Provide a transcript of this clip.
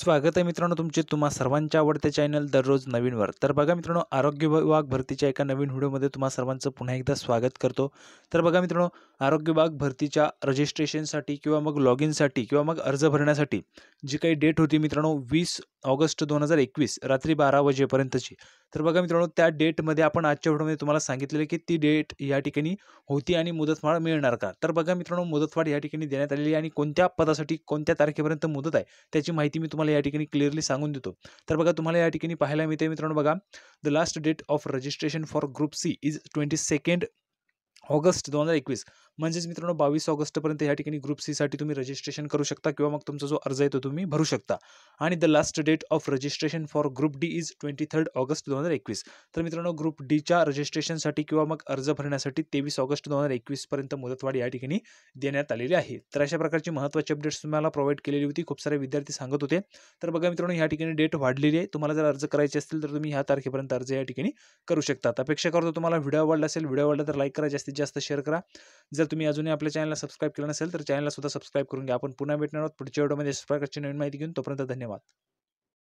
स्वागत आहे मित्रांनो तुमचे तुम्हा सर्वांच्या आवडते चॅनल दररोज नवीनवर तर बघा मित्रांनो आरोग्य विभाग भरतीच्या एका नवीन व्हिडिओमध्ये तुम्हा सर्वांचं पुन्हा एकदा स्वागत करतो तर बघा मित्रांनो आरोग्य विभाग भरतीच्या रजिस्ट्रेशनसाठी किंवा मग लॉग इनसाठी किंवा मग अर्ज भरण्यासाठी जी काही डेट होती मित्रांनो वीस ऑगस्ट दोन हजार एकवीस रात्री बारा वाजेपर्यंतची तर बघा मित्रांनो त्या डेटमध्ये आपण आजच्या व्हिडिओमध्ये तुम्हाला सांगितलेलं की ती डेट या ठिकाणी होती आणि मुदतवाढ मिळणार का तर बघा मित्रांनो मुदतवाढ या ठिकाणी देण्यात आलेली आणि कोणत्या पदासाठी कोणत्या तारखेपर्यंत मुदत आहे त्याची माहिती मी तुम्हाला या ठिकाणी क्लिअरली सांगून देतो तर बघा तुम्हाला या ठिकाणी पाहायला मिळते मित्रांनो बघा the last date of registration for group C is twenty second August दोन हजार एकवीस म्हणजेच मित्रांनो बावीस ऑगस्टपर्यंत या ठिकाणी ग्रुप सीसाठी तुम्ही रजिस्ट्रेशन करू शकता किंवा मग तुमचा जो अर्ज आहे तो तुम्ही भरू शकता आणि the last date of registration for group D is twenty third August दोन हजार एकवीस तर मित्रांनो ग्रुप डीच्या रजिस्ट्रेशनसाठी किंवा मग अर्ज भरण्यासाठी तेवीस ऑगस्ट दोन हजार एकवीसपर्यंत मुदतवाढ या ठिकाणी देण्यात आलेली आहे तर अशा प्रकारची महत्त्वाची अपडेट्स तुम्हाला प्रोव्हाइड केलेली होती खूप सारे विद्यार्थी सांगत होते तर बघा मित्रांनो या ठिकाणी डेट वाढलेली आहे तुम्हाला जर अर्ज करायचे असतील तर तुम्ही ह्या तारखेपर्यंत अर्ज या ठिकाणी करू शकता अपेक्षा करतो तुम्हाला व्हिडिओ आवडला असेल व्हिडिओ आवडला तर लाईक करा जास्तीत जास्त शेअर करा जर तुम्ही अजूनही आपल्या चॅनलला सबस्क्राईब केलं नसेल तर चॅनलला सुद्धा सबस्क्राईब करून घ्या आपण पुन्हा भेटणार आहोत पुढच्या व्हिडिओमध्ये प्रकारची नवीन माहिती घेऊन तोपर्यंत धन्यवाद